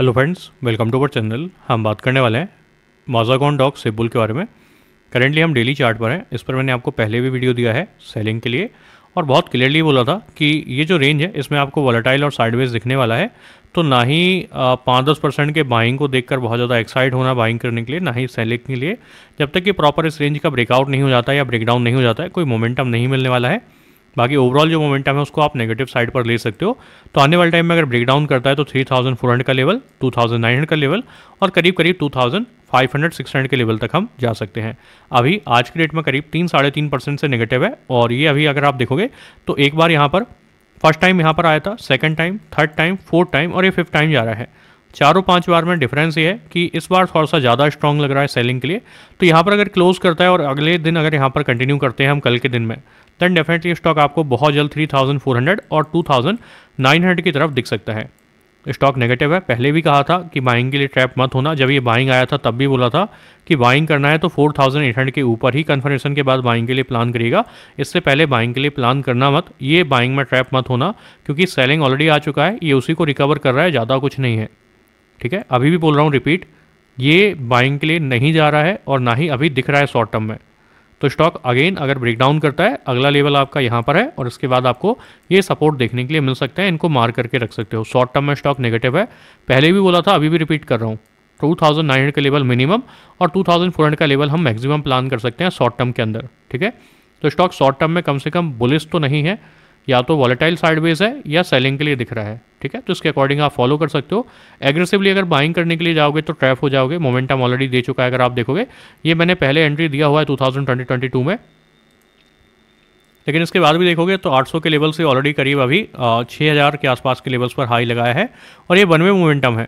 hello friends welcome to our channel हम बात करने वाले हैं माजागॉन डॉग सेबुल के बारे में करेंटली हम डेली चार्ट पर हैं इस पर मैंने आपको पहले भी वीडियो दिया है सेलिंग के लिए और बहुत क्लियरली बोला था कि ये जो रेंज है इसमें आपको वॉलेटाइल और साइडवेज दिखने वाला है तो ना ही पाँच दस परसेंट के बाइंग को देखकर बहुत ज़्यादा एक्साइट होना बाइंग करने के लिए ना ही सेलिंग के लिए जब तक कि प्रॉपर इस रेंज का ब्रेकआउट नहीं हो जाता या ब्रेकडाउन नहीं हो जाता है कोई मोमेंटम नहीं मिलने वाला है बाकी ओवरऑल जो मोमेंटम है उसको आप नेगेटिव साइड पर ले सकते हो तो आने वाले टाइम में अगर ब्रेक डाउन करता है तो 3400 का लेवल 2900 का लेवल और करीब करीब हंड्रेड सिक्स 600 के लेवल तक हम जा सकते हैं अभी आज के डेट में करीब तीन साढ़े तीन परसेंट से नेगेटिव है और ये अभी अगर आप देखोगे तो एक बार यहाँ पर फर्स्ट टाइम यहाँ पर आया था second time third time fourth time और ये फिफ्थ टाइम जा रहा है चारों पांच बार में डिफरेंस ये है कि इस बार थोड़ा सा ज़्यादा स्ट्रॉन्ग लग रहा है सेलिंग के लिए तो यहाँ पर अगर क्लोज करता है और अगले दिन अगर यहाँ पर कंटिन्यू करते हैं हम कल के दिन में देन डेफिनेटली स्टॉक आपको बहुत जल्द थ्री और टू की तरफ दिख सकता है स्टॉक नेगेटिव है पहले भी कहा था कि बाइंग के लिए ट्रैप मत होना जब ये बाइंग आया था तब भी बोला था कि बाइंग करना है तो 4800 के ऊपर ही कन्फर्मेशन के बाद बाइंग के लिए प्लान करिएगा इससे पहले बाइंग के लिए प्लान करना मत ये बाइंग में ट्रैप मत होना क्योंकि सेलिंग ऑलरेडी आ चुका है ये उसी को रिकवर कर रहा है ज़्यादा कुछ नहीं है ठीक है अभी भी बोल रहा हूँ रिपीट ये बाइंग के लिए नहीं जा रहा है और ना ही अभी दिख रहा है शॉर्ट टर्म में तो स्टॉक अगेन अगर ब्रेक डाउन करता है अगला लेवल आपका यहाँ पर है और इसके बाद आपको ये सपोर्ट देखने के लिए मिल सकते हैं इनको मार करके रख सकते हो शॉर्ट टर्म में स्टॉक नेगेटिव है पहले भी बोला था अभी भी रिपीट कर रहा हूँ 2900 का लेवल मिनिमम और 2400 का लेवल हम मैक्सिमम प्लान कर सकते हैं शॉर्ट टर्म के अंदर ठीक है तो स्टॉक शॉर्ट टर्म में कम से कम बुलिस तो नहीं है या तो वॉलेटाइल साइडवेज है या सेलिंग के लिए दिख रहा है ठीक है तो इसके अकॉर्डिंग आप फॉलो कर सकते हो एग्रेसिवली अगर बाइंग करने के लिए जाओगे तो ट्रैप हो जाओगे मोमेंटम ऑलरेडी दे चुका है अगर आप देखोगे ये मैंने पहले एंट्री दिया हुआ है टू में लेकिन इसके बाद भी देखोगे तो 800 के लेवल से ऑलरेडी करीब अभी 6000 के आसपास के लेवल्स पर हाई लगाया है और ये वन वे मोमेंटम है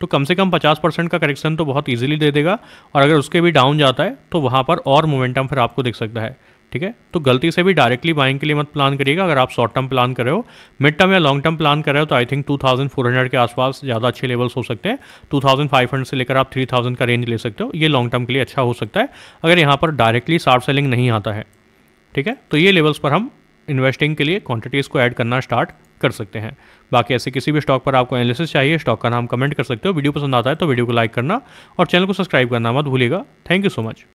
तो कम से कम 50 परसेंट का करेक्शन तो बहुत इजीली दे देगा और अगर उसके भी डाउन जाता है तो वहाँ पर और मोमेंटम फिर आपको दिख सकता है ठीक है तो गलती से भी डायरेक्टली बाइंग के लिए मत प्लान करिएगा अगर आप शॉर्ट टर्म प्लान कर रहे हो मिड टर्म या लॉन्ग टर्म प्लान कर रहे हो तो आई थिंक 2400 के आसपास ज़्यादा अच्छे लेवल्स हो सकते हैं 2500 से लेकर आप 3000 का रेंज ले सकते हो ये लॉन्ग टर्म के लिए अच्छा हो सकता है अगर यहाँ पर डायरेक्टली शार्ट सेलिंग नहीं आता है ठीक है तो ये लेवल्स पर हम इन्वेस्टिंग के लिए क्वान्टिटीज़ को ऐड करना स्टार्ट कर सकते हैं बाकी ऐसे किसी भी स्टॉक पर आपको एनालिसिस चाहिए स्टॉक का नाम कमेंट कर सकते हो वीडियो पसंद आता है तो वीडियो को लाइक करना और चैनल को सब्सक्राइब करना मत भूलिएगा थैंक यू सो मच